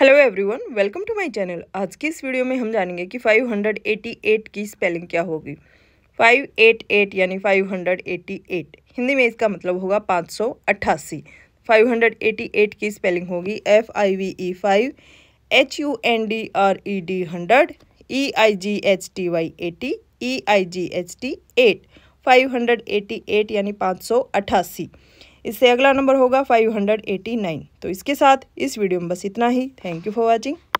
hello everyone welcome to my channel आज की इस वीडियो में हम जानेंगे कि 588 की स्पेलिंग क्या होगी 588 यानी 588 हिंदी में इसका मतलब होगा 588 588 की स्पेलिंग होगी F I V E five H U N D R E D hundred E I G H T Y eighty E I G H T eight five hundred eighty eight यानी पाँच सौ अट्ठासी इससे अगला number होगा five hundred eighty nine तो इसके साथ इस वीडियो में बस इतना ही थैंक यू फॉर वॉचिंग